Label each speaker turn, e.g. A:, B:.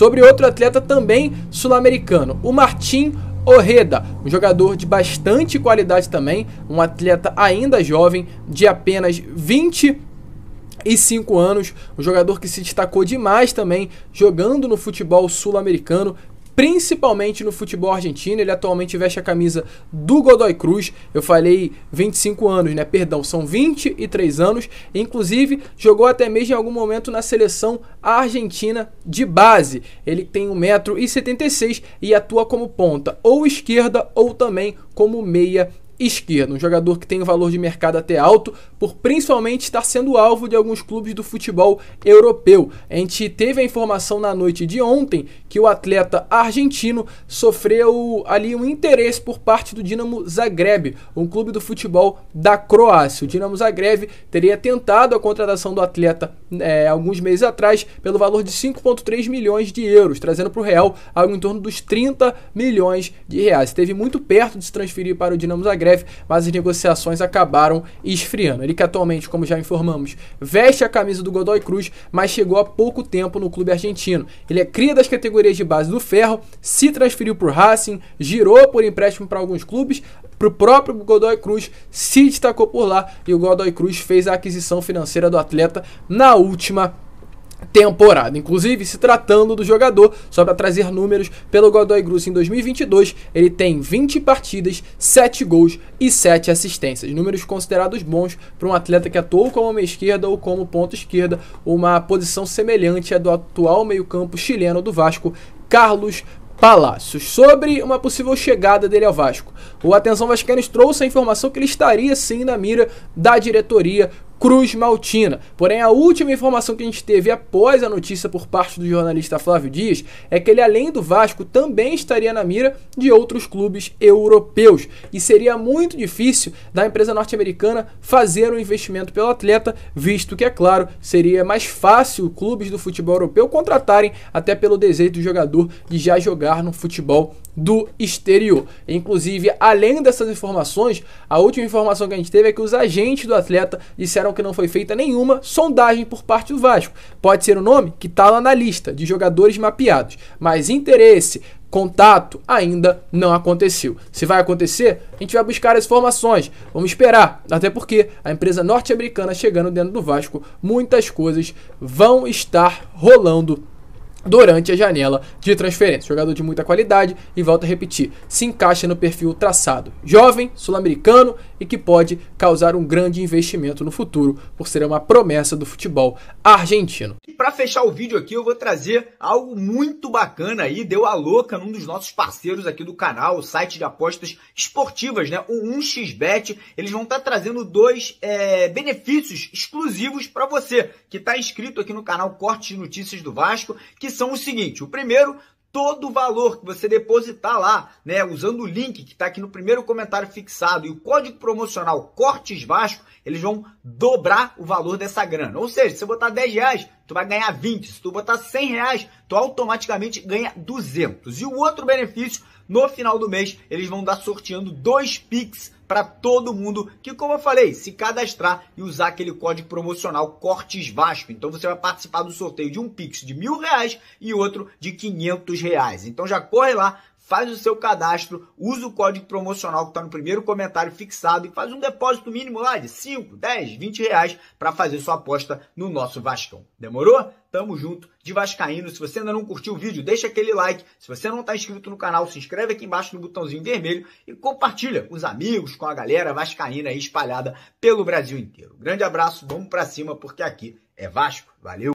A: sobre outro atleta também sul-americano, o Martim Orreda, um jogador de bastante qualidade também, um atleta ainda jovem, de apenas 20 e 5 anos, um jogador que se destacou demais também jogando no futebol sul-americano, principalmente no futebol argentino. Ele atualmente veste a camisa do Godoy Cruz. Eu falei 25 anos, né? Perdão, são 23 anos. Inclusive, jogou até mesmo em algum momento na seleção argentina de base. Ele tem 1,76m e atua como ponta, ou esquerda, ou também como meia esquerdo, um jogador que tem um valor de mercado até alto, por principalmente estar sendo alvo de alguns clubes do futebol europeu. A gente teve a informação na noite de ontem que o atleta argentino sofreu ali um interesse por parte do Dinamo Zagreb, um clube do futebol da Croácia. O Dinamo Zagreb teria tentado a contratação do atleta é, alguns meses atrás pelo valor de 5,3 milhões de euros, trazendo para o real algo em torno dos 30 milhões de reais. Esteve muito perto de se transferir para o Dinamo Zagreb greve, mas as negociações acabaram esfriando. Ele que atualmente, como já informamos, veste a camisa do Godoy Cruz, mas chegou há pouco tempo no clube argentino. Ele é cria das categorias de base do Ferro, se transferiu para o Racing, girou por empréstimo para alguns clubes, para o próprio Godoy Cruz, se destacou por lá e o Godoy Cruz fez a aquisição financeira do atleta na última temporada. Inclusive, se tratando do jogador, só para trazer números, pelo Godoy Cruz em 2022, ele tem 20 partidas, 7 gols e 7 assistências. Números considerados bons para um atleta que atuou como meia esquerda ou como ponta esquerda, uma posição semelhante à do atual meio-campo chileno do Vasco, Carlos Palácios. Sobre uma possível chegada dele ao Vasco, o Atenção Vascaínos trouxe a informação que ele estaria sim na mira da diretoria Cruz Maltina. Porém, a última informação que a gente teve após a notícia por parte do jornalista Flávio Dias é que ele, além do Vasco, também estaria na mira de outros clubes europeus. E seria muito difícil da empresa norte-americana fazer um investimento pelo atleta, visto que, é claro, seria mais fácil clubes do futebol europeu contratarem até pelo desejo do jogador de já jogar no futebol do exterior. Inclusive, além dessas informações, a última informação que a gente teve é que os agentes do atleta disseram que não foi feita nenhuma sondagem por parte do Vasco. Pode ser o um nome que está lá na lista de jogadores mapeados, mas interesse, contato ainda não aconteceu. Se vai acontecer, a gente vai buscar as informações. Vamos esperar, até porque a empresa norte-americana chegando dentro do Vasco, muitas coisas vão estar rolando durante a janela de transferência. Jogador de muita qualidade e volta a repetir, se encaixa no perfil traçado. Jovem, sul-americano e que pode causar um grande investimento no futuro por ser uma promessa do futebol argentino.
B: E para fechar o vídeo aqui, eu vou trazer algo muito bacana aí, deu a louca num dos nossos parceiros aqui do canal, o site de apostas esportivas, né? O 1xBet, eles vão estar tá trazendo dois é, benefícios exclusivos para você que está inscrito aqui no canal Corte de Notícias do Vasco, que que são o seguinte, O primeiro, todo o valor que você depositar lá, né, usando o link que está aqui no primeiro comentário fixado e o código promocional Cortes Vasco, eles vão dobrar o valor dessa grana. Ou seja, se você botar 10 reais, tu vai ganhar 20. Se tu botar 100 reais, tu automaticamente ganha 200. E o outro benefício, no final do mês, eles vão dar sorteando dois Pix para todo mundo que, como eu falei, se cadastrar e usar aquele código promocional Cortes Vasco. Então você vai participar do sorteio de um Pix de mil reais e outro de quinhentos reais. Então já corre lá, faz o seu cadastro, usa o código promocional que está no primeiro comentário fixado e faz um depósito mínimo lá de 5, 10, 20 reais para fazer sua aposta no nosso Vascão. Demorou? Tamo junto de Vascaíno. Se você ainda não curtiu o vídeo, deixa aquele like. Se você não está inscrito no canal, se inscreve aqui embaixo no botãozinho vermelho e compartilha com os amigos, com a galera vascaína aí espalhada pelo Brasil inteiro. Grande abraço, vamos para cima porque aqui é Vasco. Valeu!